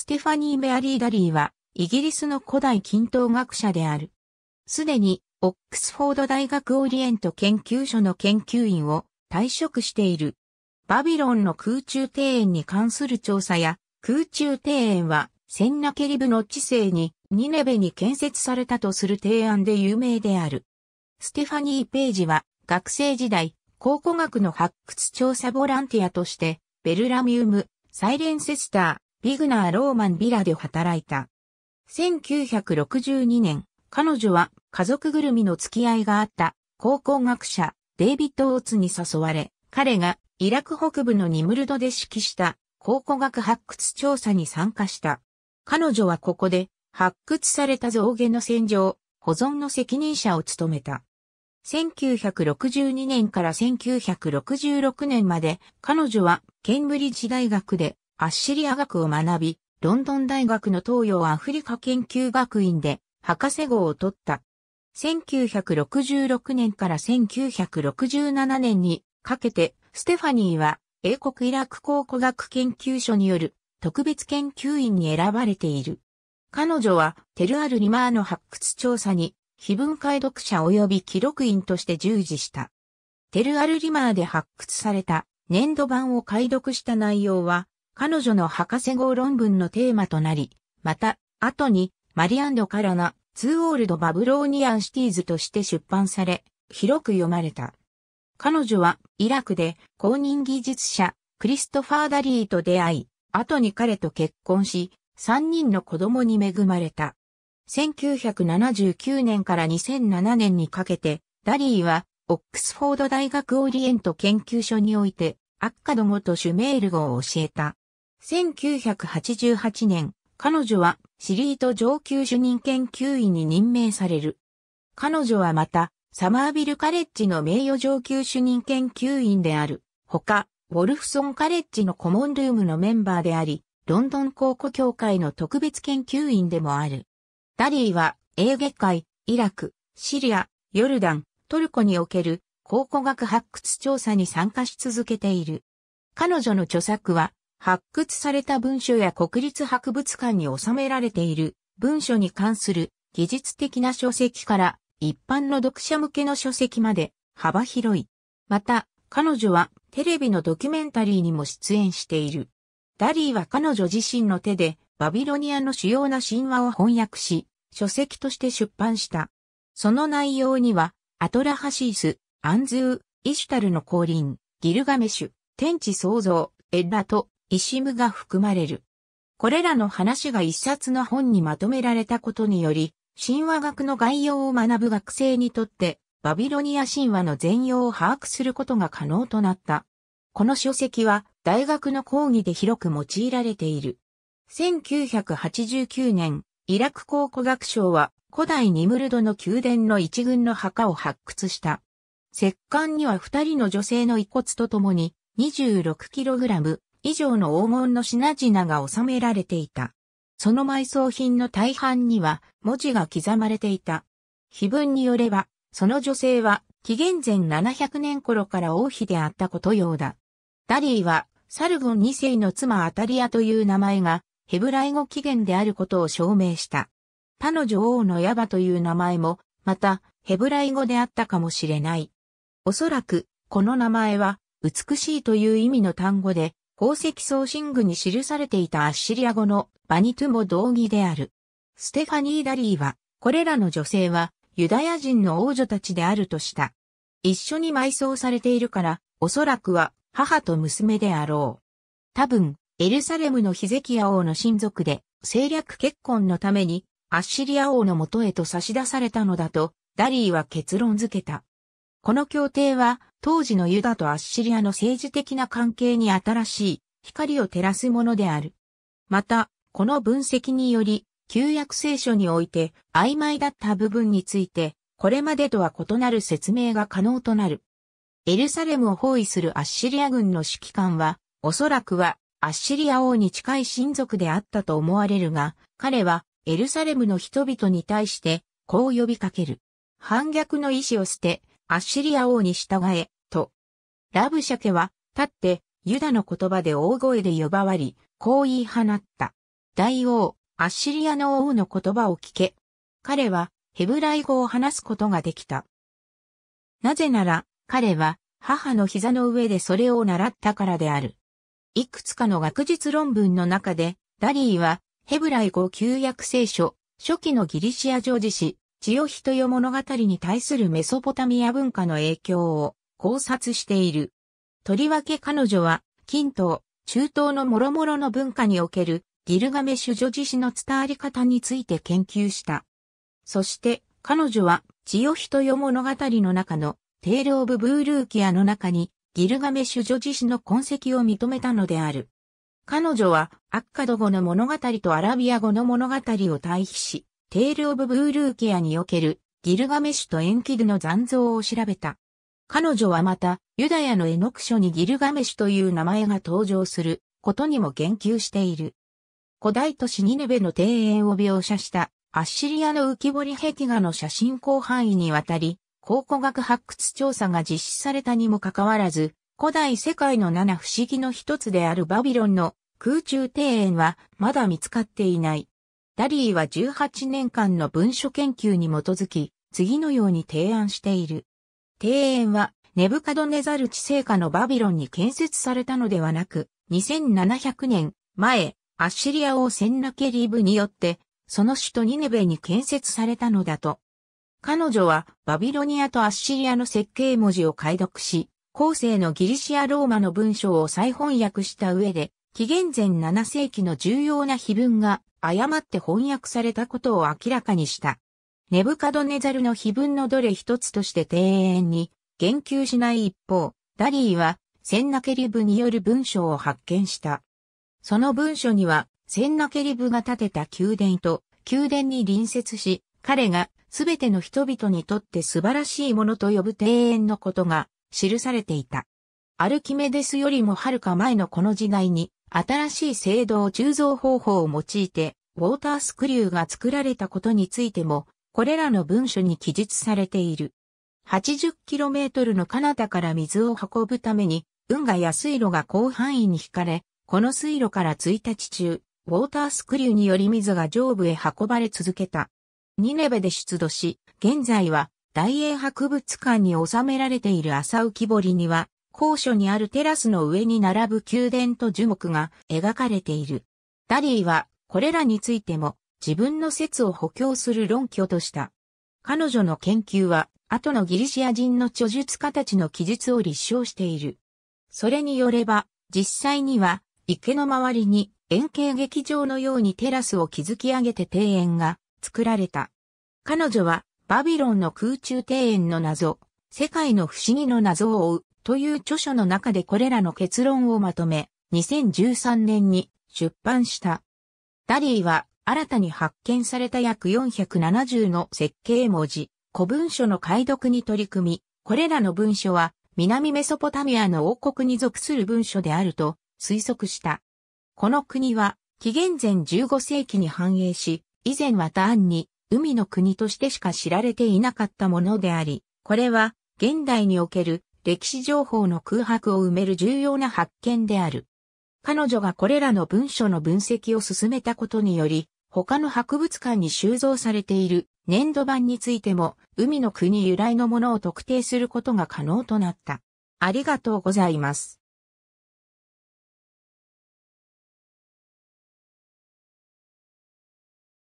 ステファニー・メアリー・ダリーは、イギリスの古代均等学者である。すでに、オックスフォード大学オリエント研究所の研究員を退職している。バビロンの空中庭園に関する調査や、空中庭園は、センナケリブの知性に、ニネベに建設されたとする提案で有名である。ステファニー・ページは、学生時代、考古学の発掘調査ボランティアとして、ベルラミウム、サイレンセスター、ビグナー・ローマン・ビラで働いた。1962年、彼女は家族ぐるみの付き合いがあった考古学者デイビッド・オーツに誘われ、彼がイラク北部のニムルドで指揮した考古学発掘調査に参加した。彼女はここで発掘された象牙の洗浄、保存の責任者を務めた。1962年から1966年まで彼女はケンブリッジ大学でアッシリア学を学び、ロンドン大学の東洋アフリカ研究学院で博士号を取った。1966年から1967年にかけて、ステファニーは英国イラク考古学研究所による特別研究員に選ばれている。彼女はテルアル・リマーの発掘調査に非分解読者及び記録員として従事した。テルアル・リマーで発掘された粘土板を解読した内容は彼女の博士号論文のテーマとなり、また、後に、マリアンド・カラナ、ツーオールド・バブローニアン・シティーズとして出版され、広く読まれた。彼女は、イラクで、公認技術者、クリストファー・ダリーと出会い、後に彼と結婚し、3人の子供に恵まれた。1979年から2007年にかけて、ダリーは、オックスフォード大学オリエント研究所において、アッカド語とシュメール語を教えた。1988年、彼女はシリート上級主任研究員に任命される。彼女はまた、サマービルカレッジの名誉上級主任研究員である。ほか、ウォルフソンカレッジのコモンルームのメンバーであり、ロンドン考古協会の特別研究員でもある。ダリーは、エーゲ海、イラク、シリア、ヨルダン、トルコにおける考古学発掘調査に参加し続けている。彼女の著作は、発掘された文書や国立博物館に収められている文書に関する技術的な書籍から一般の読者向けの書籍まで幅広い。また、彼女はテレビのドキュメンタリーにも出演している。ダリーは彼女自身の手でバビロニアの主要な神話を翻訳し、書籍として出版した。その内容には、アトラハシース、アンズー、イシュタルの降臨、ギルガメシュ、天地創造、エッラとイシムが含まれる。これらの話が一冊の本にまとめられたことにより、神話学の概要を学ぶ学生にとって、バビロニア神話の全容を把握することが可能となった。この書籍は大学の講義で広く用いられている。1989年、イラク考古学省は古代ニムルドの宮殿の一群の墓を発掘した。石棺には二人の女性の遺骨とともに 26kg、以上の黄金の品々が収められていた。その埋葬品の大半には文字が刻まれていた。碑文によれば、その女性は紀元前700年頃から王妃であったことようだ。ダリーはサルゴン2世の妻アタリアという名前がヘブライ語起源であることを証明した。他の女王のヤバという名前も、またヘブライ語であったかもしれない。おそらく、この名前は、美しいという意味の単語で、宝石送信具に記されていたアッシリア語のバニトゥも同義である。ステファニー・ダリーは、これらの女性はユダヤ人の王女たちであるとした。一緒に埋葬されているから、おそらくは母と娘であろう。多分、エルサレムのヒゼキヤ王の親族で政略結婚のためにアッシリア王の元へと差し出されたのだと、ダリーは結論付けた。この協定は、当時のユダとアッシリアの政治的な関係に新しい光を照らすものである。また、この分析により、旧約聖書において曖昧だった部分について、これまでとは異なる説明が可能となる。エルサレムを包囲するアッシリア軍の指揮官は、おそらくはアッシリア王に近い親族であったと思われるが、彼はエルサレムの人々に対してこう呼びかける。反逆の意志を捨て、アッシリア王に従え、と。ラブシャケは、立って、ユダの言葉で大声で呼ばわり、こう言い放った。大王、アッシリアの王の言葉を聞け。彼は、ヘブライ語を話すことができた。なぜなら、彼は、母の膝の上でそれを習ったからである。いくつかの学術論文の中で、ダリーは、ヘブライ語旧約聖書、初期のギリシア常時史、千代人よ物語に対するメソポタミア文化の影響を考察している。とりわけ彼女は、近東、中東の諸々の文化におけるギルガメシュ女自身の伝わり方について研究した。そして彼女は千代人よ物語の中のテール・オブ・ブールーキアの中にギルガメシュ女自身の痕跡を認めたのである。彼女はアッカド語の物語とアラビア語の物語を対比し、テール・オブ・ブールーケアにおけるギルガメシュとエンキドの残像を調べた。彼女はまた、ユダヤの絵の句書にギルガメシュという名前が登場することにも言及している。古代都市ニネベの庭園を描写したアッシリアの浮き彫り壁画の写真広範囲にわたり、考古学発掘調査が実施されたにもかかわらず、古代世界の七不思議の一つであるバビロンの空中庭園はまだ見つかっていない。ダリーは18年間の文書研究に基づき、次のように提案している。庭園は、ネブカドネザル地政下のバビロンに建設されたのではなく、2700年前、アッシリア王センナケリブによって、その首都ニネベに建設されたのだと。彼女はバビロニアとアッシリアの設計文字を解読し、後世のギリシア・ローマの文章を再翻訳した上で、紀元前7世紀の重要な碑文が誤って翻訳されたことを明らかにした。ネブカドネザルの碑文のどれ一つとして庭園に言及しない一方、ダリーはセンナケリブによる文章を発見した。その文書には、センナケリブが建てた宮殿と宮殿に隣接し、彼がすべての人々にとって素晴らしいものと呼ぶ庭園のことが記されていた。アルキメデスよりもはるか前のこの時代に、新しい制造鋳造方法を用いて、ウォータースクリューが作られたことについても、これらの文書に記述されている。80km のカナダから水を運ぶために、運河や水路が広範囲に引かれ、この水路から1日中、ウォータースクリューにより水が上部へ運ばれ続けた。ニネベで出土し、現在は大英博物館に収められている朝浮き堀には、高所にあるテラスの上に並ぶ宮殿と樹木が描かれている。ダリーはこれらについても自分の説を補強する論拠とした。彼女の研究は後のギリシア人の著述家たちの記述を立証している。それによれば実際には池の周りに円形劇場のようにテラスを築き上げて庭園が作られた。彼女はバビロンの空中庭園の謎、世界の不思議の謎を追うという著書の中でこれらの結論をまとめ、2013年に出版した。ダリーは新たに発見された約470の設計文字、古文書の解読に取り組み、これらの文書は南メソポタミアの王国に属する文書であると推測した。この国は紀元前15世紀に繁栄し、以前は単に海の国としてしか知られていなかったものであり、これは現代における歴史情報の空白を埋める重要な発見である。彼女がこれらの文書の分析を進めたことにより、他の博物館に収蔵されている粘土板についても、海の国由来のものを特定することが可能となった。ありがとうございます。